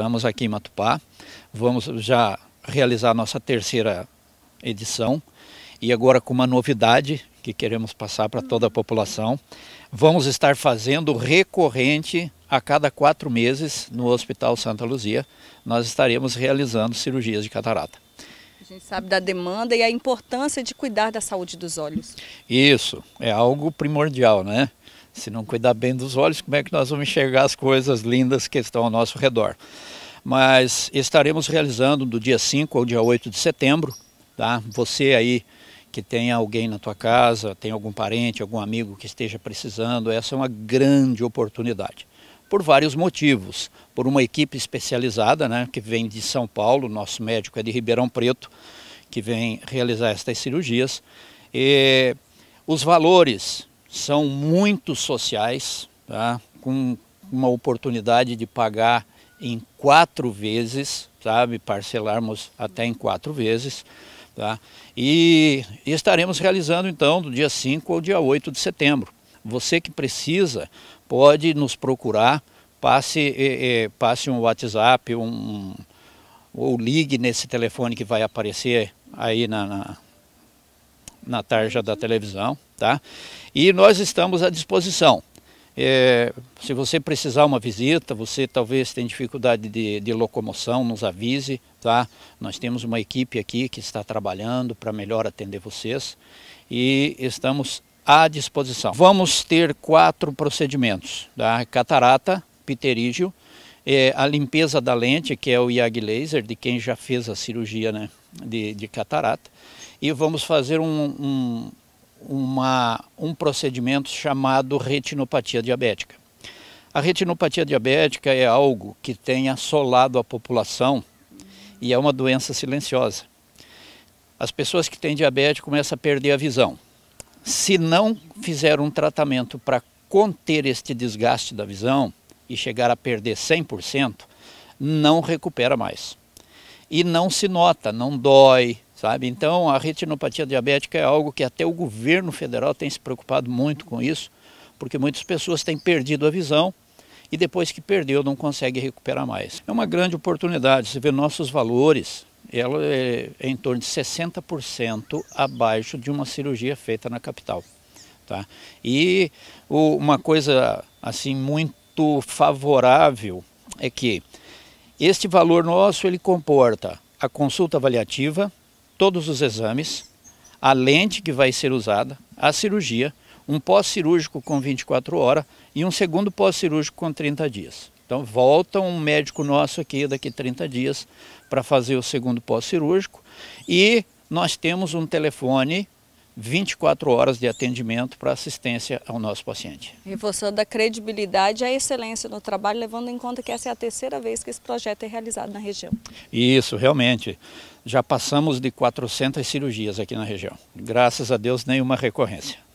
estamos aqui em Matupá. Vamos já realizar nossa terceira edição e agora com uma novidade que queremos passar para toda a população. Vamos estar fazendo recorrente a cada quatro meses no Hospital Santa Luzia. Nós estaremos realizando cirurgias de catarata. A gente sabe da demanda e a importância de cuidar da saúde dos olhos. Isso, é algo primordial, né? Se não cuidar bem dos olhos, como é que nós vamos enxergar as coisas lindas que estão ao nosso redor? Mas estaremos realizando do dia 5 ao dia 8 de setembro, tá? Você aí que tem alguém na tua casa, tem algum parente, algum amigo que esteja precisando, essa é uma grande oportunidade. Por vários motivos. Por uma equipe especializada, né, que vem de São Paulo, nosso médico é de Ribeirão Preto, que vem realizar estas cirurgias. E os valores são muito sociais, tá? com uma oportunidade de pagar em quatro vezes, sabe? Parcelarmos até em quatro vezes. Tá? E, e estaremos realizando então do dia 5 ao dia 8 de setembro. Você que precisa pode nos procurar, passe, eh, eh, passe um WhatsApp, um, ou ligue nesse telefone que vai aparecer aí na, na na tarja da televisão, tá? E nós estamos à disposição. É, se você precisar uma visita, você talvez tenha dificuldade de, de, locomoção, nos avise, tá? Nós temos uma equipe aqui que está trabalhando para melhor atender vocês e estamos à disposição. Vamos ter quatro procedimentos, da tá? catarata, pterígio, é, a limpeza da lente, que é o IAG laser, de quem já fez a cirurgia né, de, de catarata, e vamos fazer um, um, uma, um procedimento chamado retinopatia diabética. A retinopatia diabética é algo que tem assolado a população e é uma doença silenciosa. As pessoas que têm diabetes começam a perder a visão. Se não fizer um tratamento para conter este desgaste da visão e chegar a perder 100%, não recupera mais. E não se nota, não dói, sabe? Então a retinopatia diabética é algo que até o governo federal tem se preocupado muito com isso, porque muitas pessoas têm perdido a visão e depois que perdeu não consegue recuperar mais. É uma grande oportunidade, você vê nossos valores, ela é, é em torno de 60% abaixo de uma cirurgia feita na capital. Tá? E uma coisa assim muito favorável é que este valor nosso ele comporta a consulta avaliativa, todos os exames, a lente que vai ser usada, a cirurgia, um pós-cirúrgico com 24 horas e um segundo pós-cirúrgico com 30 dias. Então volta um médico nosso aqui daqui 30 dias para fazer o segundo pós-cirúrgico e nós temos um telefone 24 horas de atendimento para assistência ao nosso paciente. Reforçando a credibilidade e a excelência no trabalho, levando em conta que essa é a terceira vez que esse projeto é realizado na região. Isso, realmente já passamos de 400 cirurgias aqui na região. Graças a Deus, nenhuma recorrência.